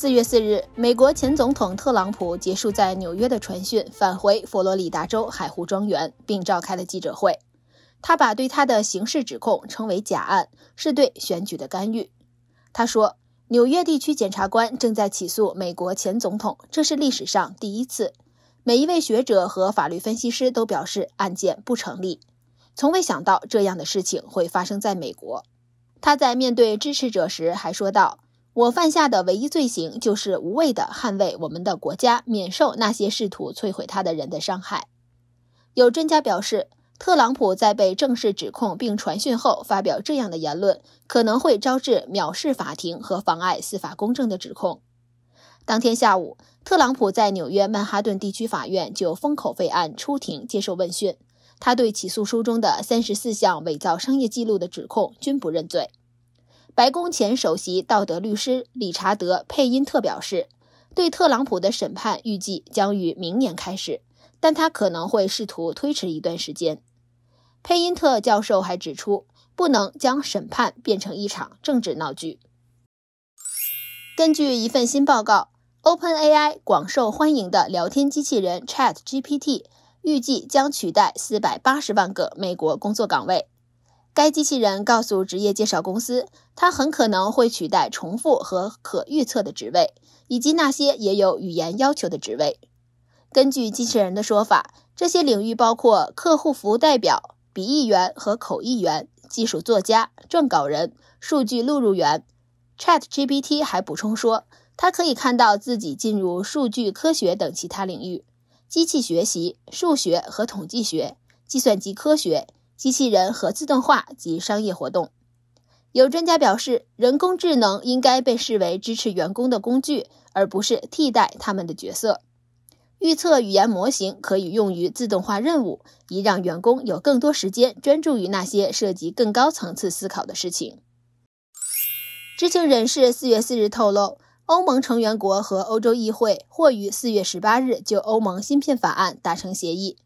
四月四日，美国前总统特朗普结束在纽约的传讯，返回佛罗里达州海湖庄园，并召开了记者会。他把对他的刑事指控称为假案，是对选举的干预。他说：“纽约地区检察官正在起诉美国前总统，这是历史上第一次。”每一位学者和法律分析师都表示案件不成立。从未想到这样的事情会发生在美国。他在面对支持者时还说道。我犯下的唯一罪行就是无谓地捍卫我们的国家，免受那些试图摧毁他的人的伤害。有专家表示，特朗普在被正式指控并传讯后发表这样的言论，可能会招致藐视法庭和妨碍司法公正的指控。当天下午，特朗普在纽约曼哈顿地区法院就封口费案出庭接受问讯，他对起诉书中的三十四项伪造商业记录的指控均不认罪。白宫前首席道德律师理查德·佩因特表示，对特朗普的审判预计将于明年开始，但他可能会试图推迟一段时间。佩因特教授还指出，不能将审判变成一场政治闹剧。根据一份新报告，OpenAI 广受欢迎的聊天机器人 ChatGPT 预计将取代480万个美国工作岗位。该机器人告诉职业介绍公司，它很可能会取代重复和可预测的职位，以及那些也有语言要求的职位。根据机器人的说法，这些领域包括客户服务代表、笔译员和口译员、技术作家、撰稿人、数据录入员。ChatGPT 还补充说，它可以看到自己进入数据科学等其他领域，机器学习、数学和统计学、计算机科学。机器人和自动化及商业活动，有专家表示，人工智能应该被视为支持员工的工具，而不是替代他们的角色。预测语言模型可以用于自动化任务，以让员工有更多时间专注于那些涉及更高层次思考的事情。知情人士四月四日透露，欧盟成员国和欧洲议会或于四月十八日就欧盟芯片法案达成协议。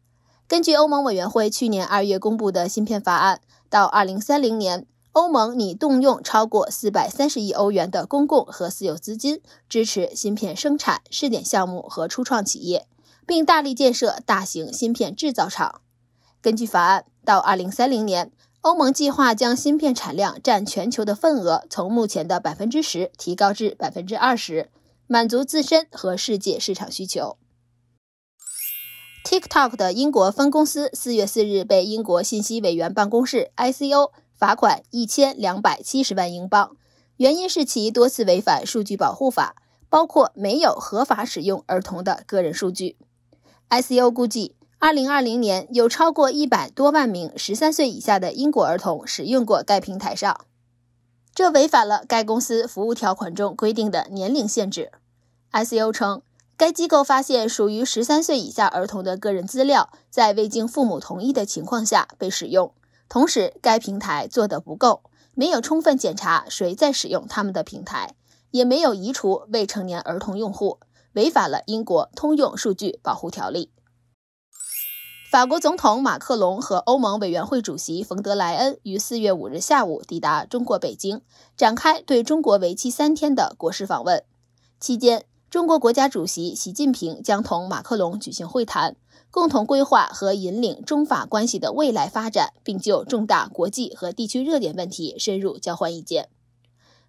根据欧盟委员会去年二月公布的芯片法案，到二零三零年，欧盟拟动用超过四百三十亿欧元的公共和私有资金，支持芯片生产试点项目和初创企业，并大力建设大型芯片制造厂。根据法案，到二零三零年，欧盟计划将芯片产量占全球的份额从目前的百分之十提高至百分之二十，满足自身和世界市场需求。TikTok 的英国分公司四月四日被英国信息委员办公室 ICO 罚款一千两百七十万英镑，原因是其多次违反数据保护法，包括没有合法使用儿童的个人数据。ICO 估计，二零二零年有超过一百多万名十三岁以下的英国儿童使用过该平台上，这违反了该公司服务条款中规定的年龄限制。ICO 称。该机构发现，属于十三岁以下儿童的个人资料在未经父母同意的情况下被使用。同时，该平台做得不够，没有充分检查谁在使用他们的平台，也没有移除未成年儿童用户，违反了英国通用数据保护条例。法国总统马克龙和欧盟委员会主席冯德莱恩于四月五日下午抵达中国北京，展开对中国为期三天的国事访问。期间，中国国家主席习近平将同马克龙举行会谈，共同规划和引领中法关系的未来发展，并就重大国际和地区热点问题深入交换意见。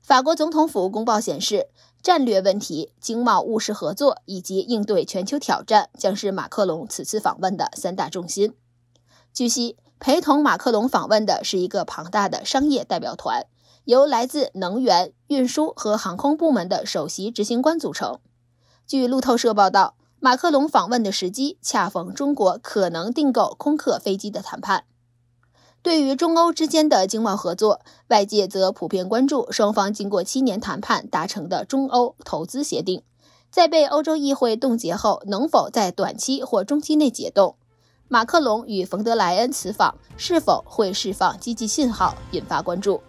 法国总统府公报显示，战略问题、经贸务实合作以及应对全球挑战将是马克龙此次访问的三大重心。据悉，陪同马克龙访问的是一个庞大的商业代表团。由来自能源、运输和航空部门的首席执行官组成。据路透社报道，马克龙访问的时机恰逢中国可能订购空客飞机的谈判。对于中欧之间的经贸合作，外界则普遍关注双方经过七年谈判达成的中欧投资协定，在被欧洲议会冻结后能否在短期或中期内解冻。马克龙与冯德莱恩此访是否会释放积极信号，引发关注？